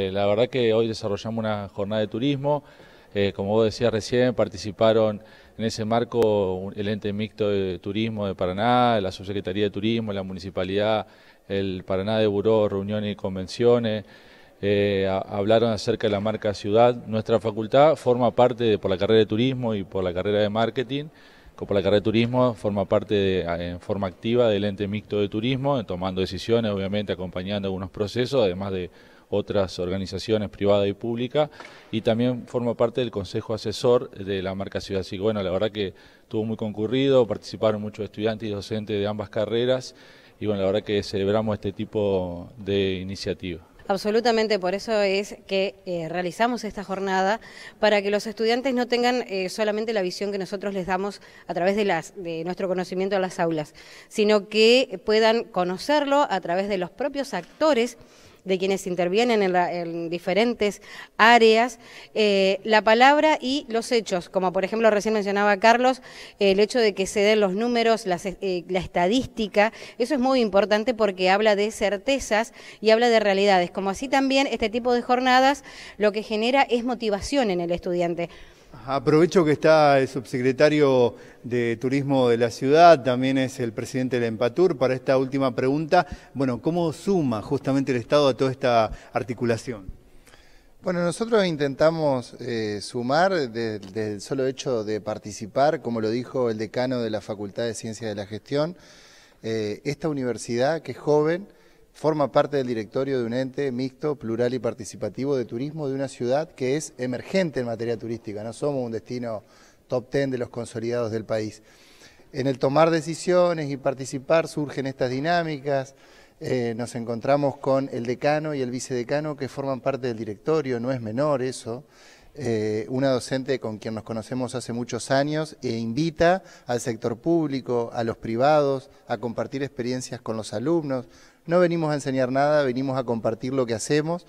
Eh, la verdad que hoy desarrollamos una jornada de turismo. Eh, como vos decías recién, participaron en ese marco el ente mixto de turismo de Paraná, la Subsecretaría de Turismo, la Municipalidad, el Paraná de Buró, reuniones y convenciones. Eh, hablaron acerca de la marca ciudad. Nuestra facultad forma parte, por la carrera de turismo y por la carrera de marketing, por la carrera de turismo forma parte en forma activa del ente mixto de turismo, tomando decisiones, obviamente acompañando algunos procesos, además de otras organizaciones privadas y públicas, y también forma parte del consejo asesor de la marca Ciudad. Así bueno, la verdad que estuvo muy concurrido, participaron muchos estudiantes y docentes de ambas carreras, y bueno, la verdad que celebramos este tipo de iniciativa. Absolutamente, por eso es que eh, realizamos esta jornada, para que los estudiantes no tengan eh, solamente la visión que nosotros les damos a través de, las, de nuestro conocimiento a las aulas, sino que puedan conocerlo a través de los propios actores de quienes intervienen en, diferentes áreas, eh, la palabra y los hechos, como por ejemplo recién mencionaba Carlos, eh, el hecho de que se den los números, las, eh, la estadística, eso es muy importante porque habla de certezas y habla de realidades, como así también este tipo de jornadas lo que genera es motivación en el estudiante. Aprovecho que está el subsecretario de Turismo de la ciudad, también es el presidente de la Empatur, para esta última pregunta. Bueno, ¿cómo suma justamente el Estado a toda esta articulación? Bueno, nosotros intentamos eh, sumar desde, el solo hecho de participar, como lo dijo el decano de la Facultad de Ciencias de la Gestión, eh, esta universidad que es joven, forma parte del directorio de un ente mixto, plural y participativo de turismo de una ciudad que es emergente en materia turística. No somos un destino top ten de los consolidados del país. En el tomar decisiones y participar surgen estas dinámicas. Eh, nos encontramos con el decano y el vicedecano que forman parte del directorio, no es menor eso. Eh, una docente con quien nos conocemos hace muchos años e invita al sector público, a los privados, a compartir experiencias con los alumnos. No venimos a enseñar nada, venimos a compartir lo que hacemos.